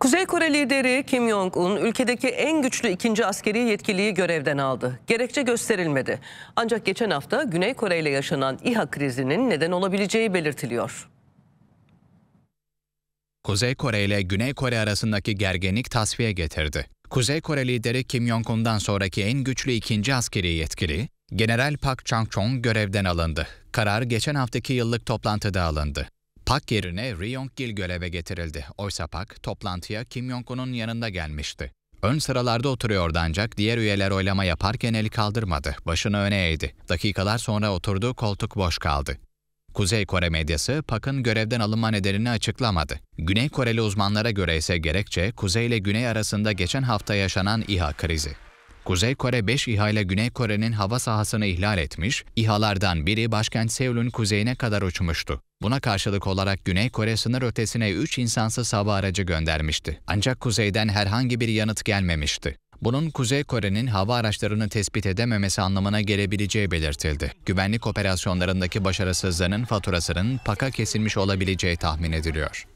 Kuzey Kore lideri Kim Jong-un ülkedeki en güçlü ikinci askeri yetkiliyi görevden aldı. Gerekçe gösterilmedi. Ancak geçen hafta Güney Kore ile yaşanan İHA krizinin neden olabileceği belirtiliyor. Kuzey Kore ile Güney Kore arasındaki gerginlik tasfiye getirdi. Kuzey Kore lideri Kim Jong-un'dan sonraki en güçlü ikinci askeri yetkili, General Park Chang-chong görevden alındı. Karar geçen haftaki yıllık toplantıda alındı. Pak yerine Ri Yong-gil göreve getirildi. Oysa Pak toplantıya Kim Jong-un'un yanında gelmişti. Ön sıralarda oturuyordu ancak diğer üyeler oylama yaparken eli kaldırmadı, başını öne eğdi. Dakikalar sonra oturduğu koltuk boş kaldı. Kuzey Kore medyası Pak'ın görevden alınma nedenini açıklamadı. Güney Koreli uzmanlara göre ise gerekçe Kuzey ile Güney arasında geçen hafta yaşanan İHA krizi. Kuzey Kore 5 ihale Güney Kore'nin hava sahasını ihlal etmiş, İHA'lardan biri başkent Seul'ün kuzeyine kadar uçmuştu. Buna karşılık olarak Güney Kore sınır ötesine 3 insansız hava aracı göndermişti. Ancak kuzeyden herhangi bir yanıt gelmemişti. Bunun Kuzey Kore'nin hava araçlarını tespit edememesi anlamına gelebileceği belirtildi. Güvenlik operasyonlarındaki başarısızlığının faturasının paka kesilmiş olabileceği tahmin ediliyor.